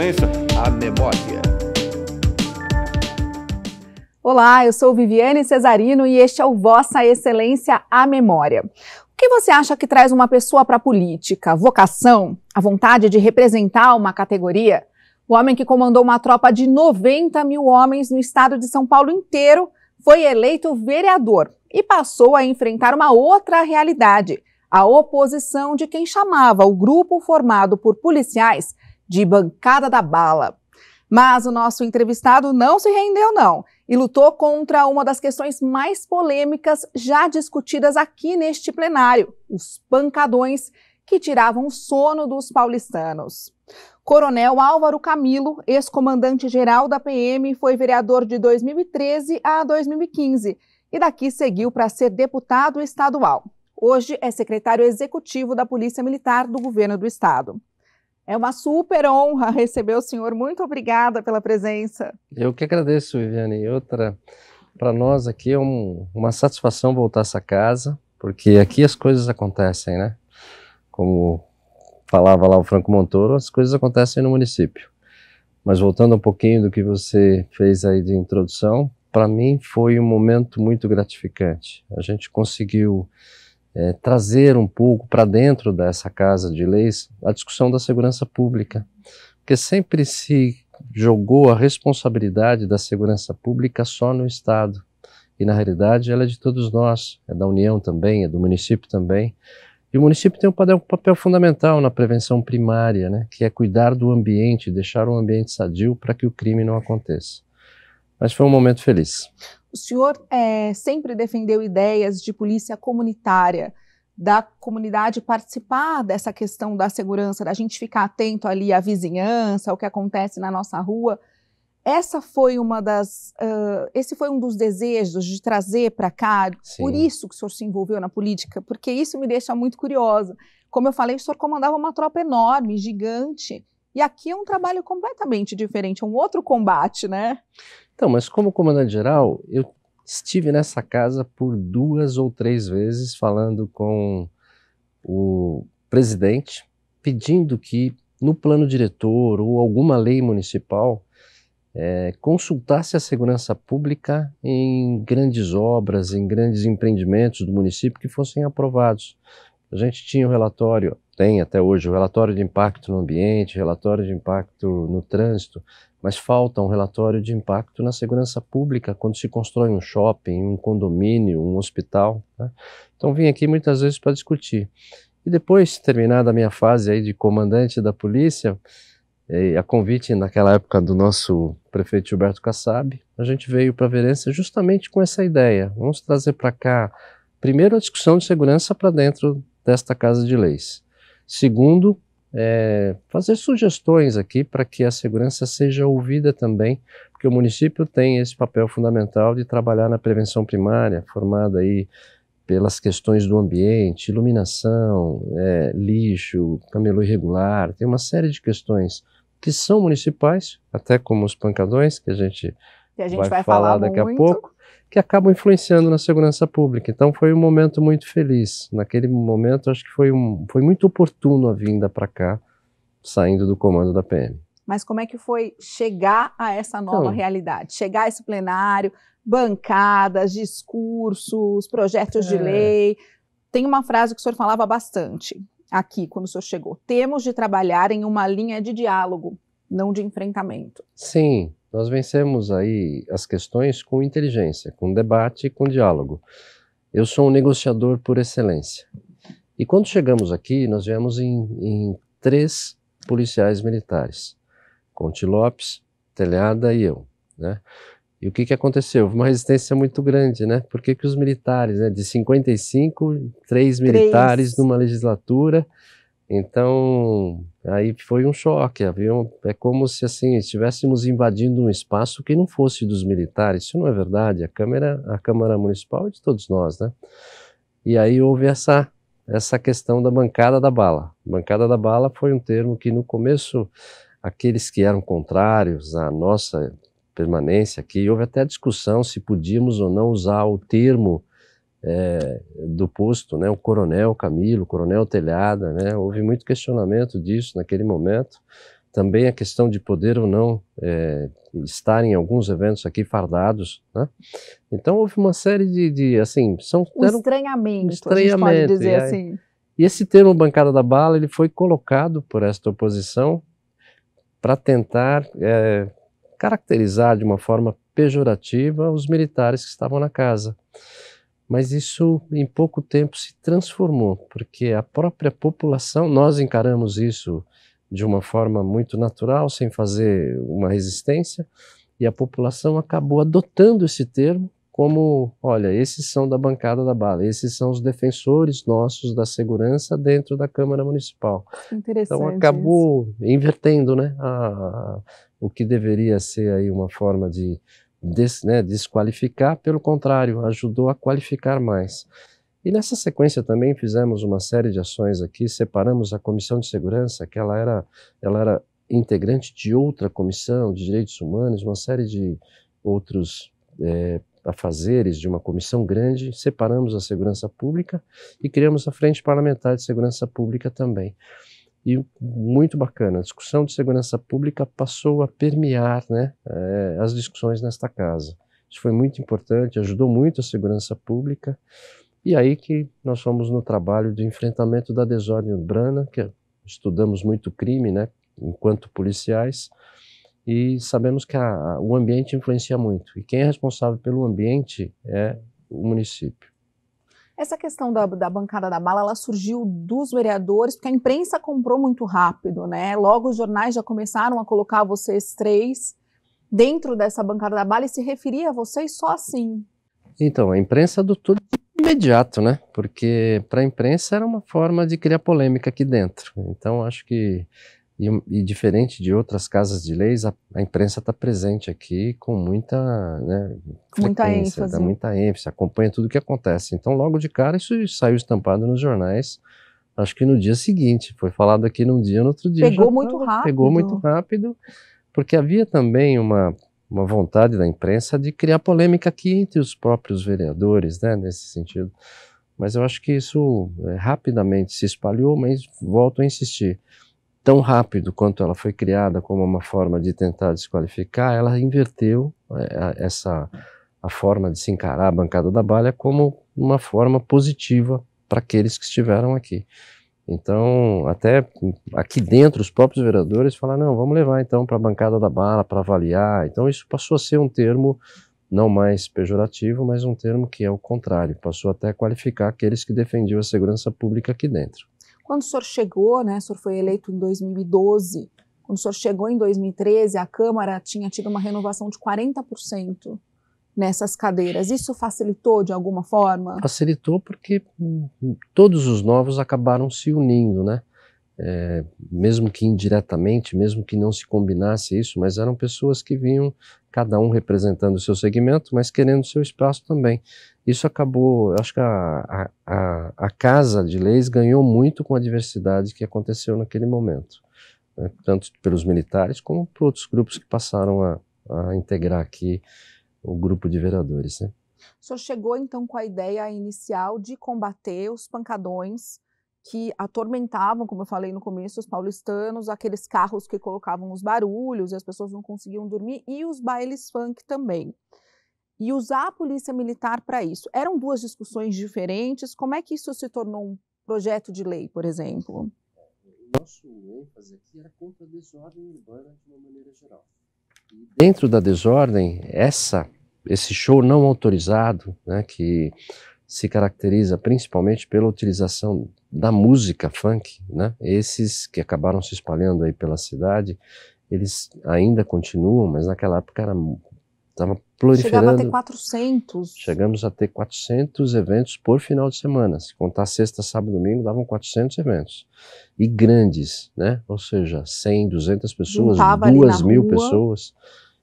Excelência, a memória. Olá, eu sou Viviane Cesarino e este é o Vossa Excelência a Memória. O que você acha que traz uma pessoa para a política? Vocação? A vontade de representar uma categoria? O homem que comandou uma tropa de 90 mil homens no estado de São Paulo inteiro foi eleito vereador e passou a enfrentar uma outra realidade: a oposição de quem chamava o grupo formado por policiais de bancada da bala. Mas o nosso entrevistado não se rendeu, não, e lutou contra uma das questões mais polêmicas já discutidas aqui neste plenário: os pancadões que tiravam o sono dos paulistanos. Coronel Álvaro Camilo, ex-comandante-geral da PM, foi vereador de 2013 a 2015 e daqui seguiu para ser deputado estadual. Hoje é secretário executivo da Polícia Militar do Governo do Estado. É uma super honra receber o senhor. Muito obrigada pela presença. Eu que agradeço, Viviane. E outra, para nós aqui é um, uma satisfação voltar a essa casa, porque aqui as coisas acontecem, né? Como falava lá o Franco Montoro, as coisas acontecem no município. Mas voltando um pouquinho do que você fez aí de introdução, para mim foi um momento muito gratificante. A gente conseguiu é, trazer um pouco para dentro dessa casa de leis a discussão da segurança pública, porque sempre se jogou a responsabilidade da segurança pública só no Estado. E na realidade ela é de todos nós, é da União também, é do município também. E o município tem um papel, um papel fundamental na prevenção primária, né, que é cuidar do ambiente, deixar um ambiente sadio para que o crime não aconteça. Mas foi um momento feliz. O senhor é, sempre defendeu ideias de polícia comunitária, da comunidade participar dessa questão da segurança, da gente ficar atento ali à vizinhança, ao que acontece na nossa rua. Essa foi uma das, uh, esse foi um dos desejos de trazer para cá. Sim. Por isso que o senhor se envolveu na política, porque isso me deixa muito curiosa. Como eu falei, o senhor comandava uma tropa enorme, gigante, e aqui é um trabalho completamente diferente, é um outro combate, né? Então, mas como comandante geral, eu estive nessa casa por duas ou três vezes falando com o presidente, pedindo que no plano diretor ou alguma lei municipal é, consultasse a segurança pública em grandes obras, em grandes empreendimentos do município que fossem aprovados. A gente tinha o um relatório tem até hoje o relatório de impacto no ambiente, relatório de impacto no trânsito, mas falta um relatório de impacto na segurança pública quando se constrói um shopping, um condomínio, um hospital. Né? Então vim aqui muitas vezes para discutir. E depois, terminada a minha fase aí de comandante da polícia, a convite naquela época do nosso prefeito Gilberto Kassab, a gente veio para a Verência justamente com essa ideia. Vamos trazer para cá, primeiro, a discussão de segurança para dentro desta Casa de Leis. Segundo, é, fazer sugestões aqui para que a segurança seja ouvida também, porque o município tem esse papel fundamental de trabalhar na prevenção primária, formada aí pelas questões do ambiente, iluminação, é, lixo, camelô irregular, tem uma série de questões que são municipais, até como os pancadões, que a gente, que a gente vai, vai, falar, falar daqui muito. a pouco, que acabam influenciando na segurança pública. Então foi um momento muito feliz. Naquele momento, acho que foi, um, foi muito oportuno a vinda para cá, saindo do comando da PM. Mas como é que foi chegar a essa nova então, realidade? Chegar a esse plenário, bancadas, discursos, projetos é... de lei. Tem uma frase que o senhor falava bastante aqui quando o senhor chegou. Temos de trabalhar em uma linha de diálogo, não de enfrentamento. Sim, nós vencemos aí as questões com inteligência, com debate e com diálogo. Eu sou um negociador por excelência. E quando chegamos aqui, nós viemos em, em três policiais militares: Conte Lopes, Telhada e eu. Né? E o que, que aconteceu? Houve uma resistência muito grande, né? Por que, que os militares, né? de 55, três militares três. numa legislatura, então, aí foi um choque, havia é como se assim estivéssemos invadindo um espaço que não fosse dos militares. Isso não é verdade. A câmara, a câmara municipal é de todos nós, né? E aí houve essa essa questão da bancada da bala. Bancada da bala foi um termo que no começo aqueles que eram contrários à nossa permanência aqui, houve até discussão se podíamos ou não usar o termo é, do posto, né, o coronel Camilo, o coronel Telhada, né, houve muito questionamento disso naquele momento. Também a questão de poder ou não é, estar em alguns eventos aqui fardados, né? Então houve uma série de, de assim, são um estranhamento, um estranhamento, pode dizer e aí, assim. E esse termo bancada da bala ele foi colocado por esta oposição para tentar é, caracterizar de uma forma pejorativa os militares que estavam na casa mas isso em pouco tempo se transformou, porque a própria população, nós encaramos isso de uma forma muito natural, sem fazer uma resistência, e a população acabou adotando esse termo como, olha, esses são da bancada da bala, esses são os defensores nossos da segurança dentro da Câmara Municipal. Interessante então acabou isso. invertendo, né, a, a, o que deveria ser aí uma forma de des, né, desqualificar, pelo contrário, ajudou a qualificar mais. E nessa sequência também fizemos uma série de ações aqui, separamos a Comissão de Segurança, que ela era, ela era integrante de outra comissão de direitos humanos, uma série de outros é, afazeres de uma comissão grande, separamos a segurança pública e criamos a Frente Parlamentar de Segurança Pública também e muito bacana. A discussão de segurança pública passou a permear né, é, as discussões nesta casa. Isso foi muito importante, ajudou muito a segurança pública. E aí que nós fomos no trabalho de enfrentamento da desordem urbana, que estudamos muito crime, né, enquanto policiais, e sabemos que a, a, o ambiente influencia muito. E quem é responsável pelo ambiente é o município. Essa questão da, da bancada da mala, ela surgiu dos vereadores, porque a imprensa comprou muito rápido, né? Logo os jornais já começaram a colocar vocês três dentro dessa bancada da mala e se referia a vocês só assim. Então, a imprensa do tudo imediato, né? Porque para a imprensa era uma forma de criar polêmica aqui dentro. Então, acho que e, e, diferente de outras casas de leis, a, a imprensa está presente aqui com muita, né, muita ênfase. Dá muita ênfase, acompanha tudo o que acontece. Então, logo de cara, isso saiu estampado nos jornais, acho que no dia seguinte. Foi falado aqui num dia, no outro dia. Pegou muito rápido. Pegou muito rápido, porque havia também uma, uma vontade da imprensa de criar polêmica aqui entre os próprios vereadores, né, nesse sentido. Mas eu acho que isso é, rapidamente se espalhou, mas volto a insistir tão rápido quanto ela foi criada como uma forma de tentar desqualificar, ela inverteu é, essa a forma de se encarar a bancada da Balha como uma forma positiva para aqueles que estiveram aqui. Então, até aqui dentro, os próprios vereadores falaram: não, vamos levar então para a bancada da bala para avaliar. Então, isso passou a ser um termo não mais pejorativo, mas um termo que é o contrário, passou até a qualificar aqueles que defendiam a segurança pública aqui dentro. Quando o senhor chegou, né, o senhor foi eleito em 2012, quando o senhor chegou em 2013, a Câmara tinha tido uma renovação de 40% nessas cadeiras. Isso facilitou de alguma forma? Facilitou porque todos os novos acabaram se unindo, né? É, mesmo que indiretamente, mesmo que não se combinasse isso, mas eram pessoas que vinham, cada um representando o seu segmento, mas querendo seu espaço também. Isso acabou, acho que a, a, a Casa de Leis ganhou muito com a diversidade que aconteceu naquele momento, né? tanto pelos militares como por outros grupos que passaram a, a integrar aqui o grupo de vereadores. Né? O senhor chegou então com a ideia inicial de combater os pancadões que atormentavam, como eu falei no começo, os paulistanos, aqueles carros que colocavam os barulhos e as pessoas não conseguiam dormir, e os bailes funk também e usar a polícia militar para isso. Eram duas discussões diferentes. Como é que isso se tornou um projeto de lei, por exemplo? Nosso ênfase aqui era contra a desordem urbana de uma maneira geral. dentro da desordem, essa, esse show não autorizado, né, que se caracteriza principalmente pela utilização da música funk, né? Esses que acabaram se espalhando aí pela cidade, eles ainda continuam, mas naquela época era Estava proliferando. Chegava a ter 400. Chegamos a ter 400 eventos por final de semana. Se contar sexta, sábado, domingo, davam 400 eventos. E grandes, né? Ou seja, 100, 200 pessoas, 2 mil rua. pessoas.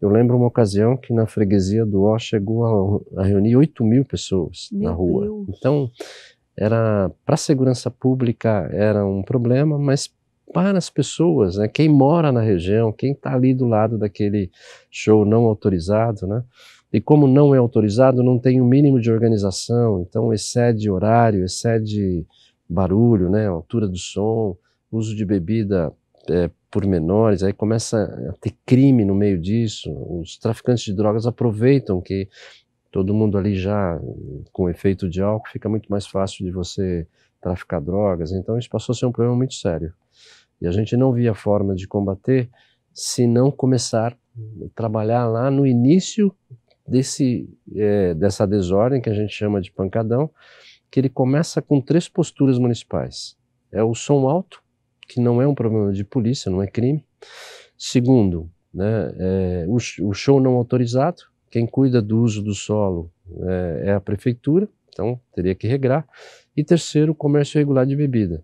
Eu lembro uma ocasião que na freguesia do Ó chegou a, a reunir 8 mil pessoas Meu na rua. Deus. Então, era para a segurança pública era um problema, mas para as pessoas, né? quem mora na região, quem está ali do lado daquele show não autorizado, né? E como não é autorizado, não tem o um mínimo de organização, então excede horário, excede barulho, né? altura do som, uso de bebida é, por menores, aí começa a ter crime no meio disso. Os traficantes de drogas aproveitam que todo mundo ali já com efeito de álcool, fica muito mais fácil de você traficar drogas. Então isso passou a ser um problema muito sério. E a gente não via forma de combater se não começar a trabalhar lá no início desse, é, dessa desordem que a gente chama de pancadão, que ele começa com três posturas municipais. É o som alto, que não é um problema de polícia, não é crime. Segundo, né, é, o, o, show não autorizado, quem cuida do uso do solo é, é a prefeitura, então teria que regrar. E terceiro, o comércio irregular de bebida.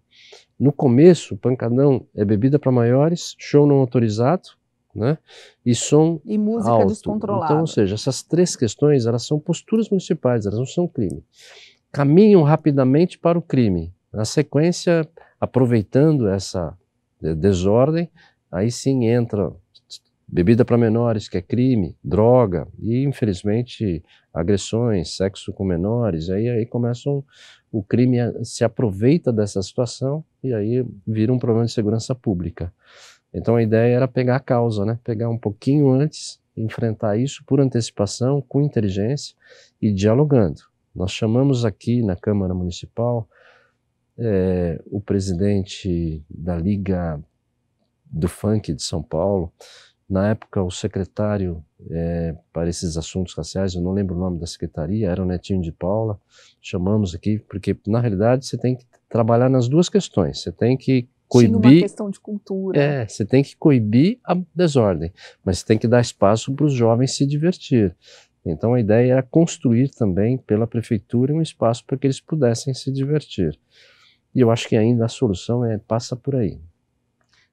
No começo, pancadão é bebida para maiores, show não autorizado, né? E som e música alto. descontrolada. Então, ou seja, essas três questões elas são posturas municipais, elas não são crime. Caminham rapidamente para o crime. Na sequência, aproveitando essa eh, desordem, aí sim entra bebida para menores, que é crime, droga e infelizmente agressões, sexo com menores. Aí aí começam o crime se aproveita dessa situação e aí vira um problema de segurança pública. Então a ideia era pegar a causa, né? pegar um pouquinho antes, enfrentar isso por antecipação, com inteligência e dialogando. Nós chamamos aqui na Câmara Municipal é, o presidente da Liga do Funk de São Paulo, na época, o secretário é, para esses assuntos raciais, eu não lembro o nome da secretaria, era o Netinho de Paula, chamamos aqui, porque na realidade você tem que trabalhar nas duas questões. Você tem que coibir. Tinha uma questão de cultura. É, você tem que coibir a desordem, mas você tem que dar espaço para os jovens se divertir. Então a ideia era construir também pela prefeitura um espaço para que eles pudessem se divertir. E eu acho que ainda a solução é passa por aí.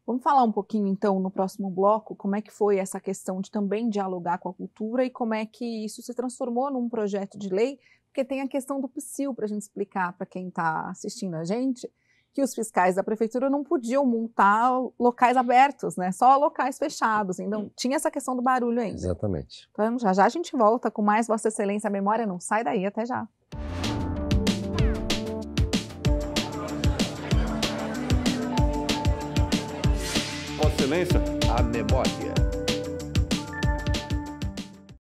Vamos falar um pouquinho, então, no próximo bloco, como é que foi essa questão de também dialogar com a cultura e como é que isso se transformou num projeto de lei, porque tem a questão do PSIL para a gente explicar para quem está assistindo a gente, que os fiscais da prefeitura não podiam montar locais abertos, né? Só locais fechados. Então, tinha essa questão do barulho ainda. Exatamente. Então, já já a gente volta com mais Vossa Excelência. A memória não sai daí. Até já. Excelência, a memória.